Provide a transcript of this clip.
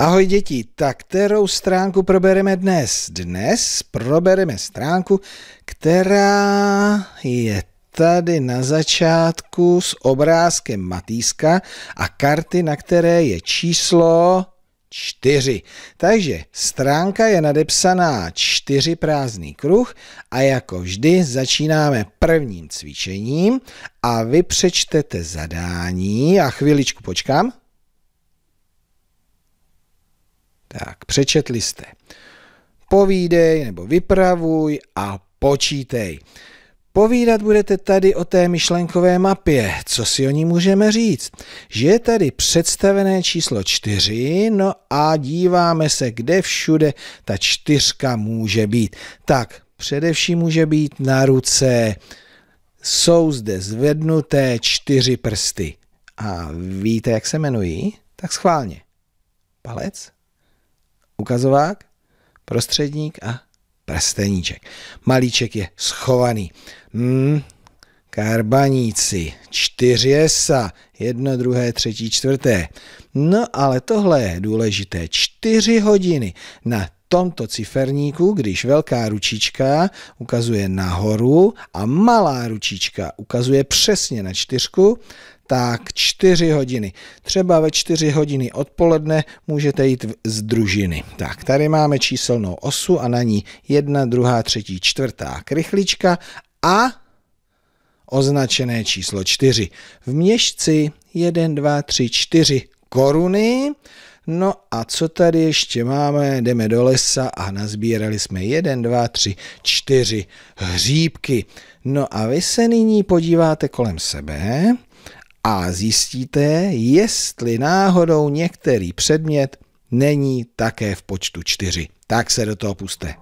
Ahoj děti, tak kterou stránku probereme dnes? Dnes probereme stránku, která je tady na začátku s obrázkem Matýska a karty, na které je číslo 4. Takže stránka je nadepsaná 4 prázdný kruh a jako vždy začínáme prvním cvičením a vy přečtete zadání a chviličku počkám. Tak, přečetli jste. Povídej nebo vypravuj a počítej. Povídat budete tady o té myšlenkové mapě. Co si o ní můžeme říct? Že je tady představené číslo čtyři. no a díváme se, kde všude ta čtyřka může být. Tak, především může být na ruce. Jsou zde zvednuté čtyři prsty. A víte, jak se jmenují? Tak schválně. Palec, ukazovák, prostředník a prsteníček. Malíček je schovaný. Hmm, karbaníci, čtyřjesa, jedno, druhé, třetí, čtvrté. No ale tohle je důležité. Čtyři hodiny na tomto ciferníku, když velká ručička ukazuje nahoru a malá ručička ukazuje přesně na čtyřku, tak čtyři hodiny. Třeba ve čtyři hodiny odpoledne můžete jít z družiny. Tak, tady máme číselnou osu a na ní jedna, druhá, třetí, čtvrtá krychlička a označené číslo čtyři. V měšci 1, 2, 3, 4 koruny No a co tady ještě máme? Jdeme do lesa a nazbírali jsme 1, 2, 3, 4 hříbky. No a vy se nyní podíváte kolem sebe a zjistíte, jestli náhodou některý předmět není také v počtu 4. Tak se do toho puste.